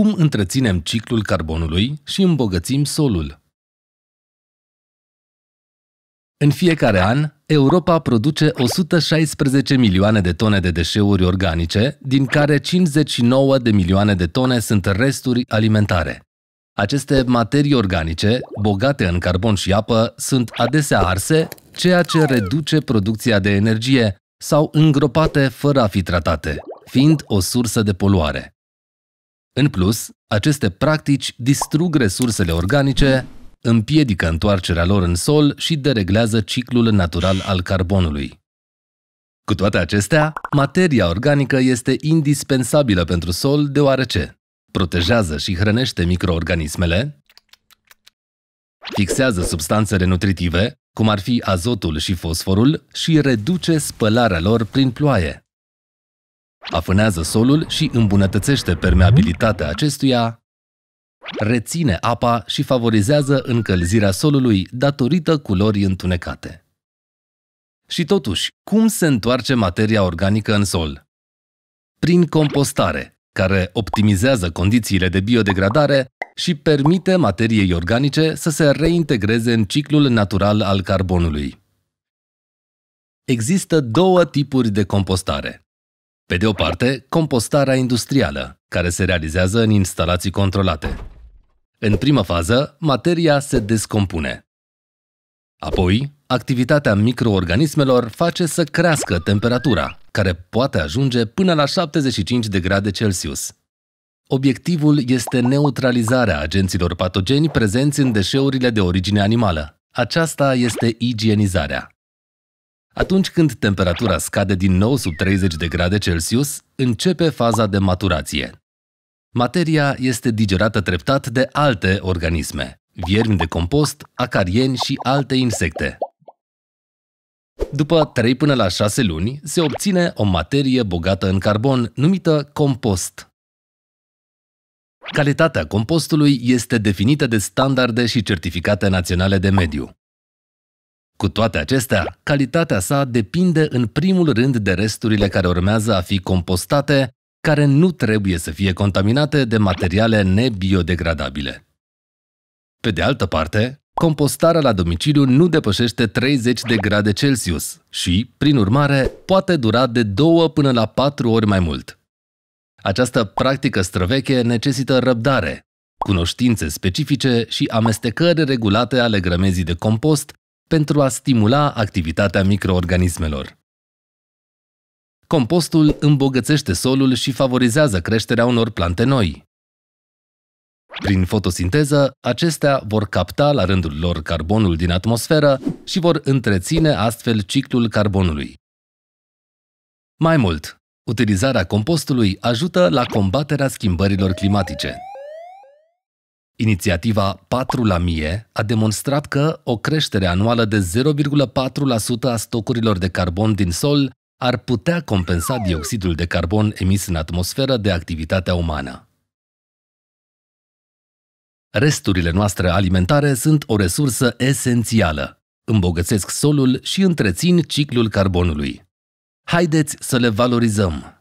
Cum întreținem ciclul carbonului și îmbogățim solul? În fiecare an, Europa produce 116 milioane de tone de deșeuri organice, din care 59 de milioane de tone sunt resturi alimentare. Aceste materii organice, bogate în carbon și apă, sunt adesea arse, ceea ce reduce producția de energie sau îngropate fără a fi tratate, fiind o sursă de poluare. În plus, aceste practici distrug resursele organice, împiedică întoarcerea lor în sol și dereglează ciclul natural al carbonului. Cu toate acestea, materia organică este indispensabilă pentru sol deoarece protejează și hrănește microorganismele, fixează substanțele nutritive, cum ar fi azotul și fosforul, și reduce spălarea lor prin ploaie afânează solul și îmbunătățește permeabilitatea acestuia, reține apa și favorizează încălzirea solului datorită culorii întunecate. Și totuși, cum se întoarce materia organică în sol? Prin compostare, care optimizează condițiile de biodegradare și permite materiei organice să se reintegreze în ciclul natural al carbonului. Există două tipuri de compostare. Pe de o parte, compostarea industrială, care se realizează în instalații controlate. În prima fază, materia se descompune. Apoi, activitatea microorganismelor face să crească temperatura, care poate ajunge până la 75 de grade Celsius. Obiectivul este neutralizarea agenților patogeni prezenți în deșeurile de origine animală. Aceasta este igienizarea. Atunci când temperatura scade din nou sub 30 de grade Celsius, începe faza de maturație. Materia este digerată treptat de alte organisme, viermi de compost, acarieni și alte insecte. După 3 până la 6 luni, se obține o materie bogată în carbon numită compost. Calitatea compostului este definită de standarde și certificate naționale de mediu. Cu toate acestea, calitatea sa depinde în primul rând de resturile care urmează a fi compostate, care nu trebuie să fie contaminate de materiale nebiodegradabile. Pe de altă parte, compostarea la domiciliu nu depășește 30 de grade Celsius și, prin urmare, poate dura de 2 până la 4 ori mai mult. Această practică străveche necesită răbdare, cunoștințe specifice și amestecări regulate ale grămezii de compost pentru a stimula activitatea microorganismelor. Compostul îmbogățește solul și favorizează creșterea unor plante noi. Prin fotosinteză, acestea vor capta la rândul lor carbonul din atmosferă și vor întreține astfel ciclul carbonului. Mai mult, utilizarea compostului ajută la combaterea schimbărilor climatice. Inițiativa 4 la mie a demonstrat că o creștere anuală de 0,4% a stocurilor de carbon din sol ar putea compensa dioxidul de carbon emis în atmosferă de activitatea umană. Resturile noastre alimentare sunt o resursă esențială. Îmbogățesc solul și întrețin ciclul carbonului. Haideți să le valorizăm!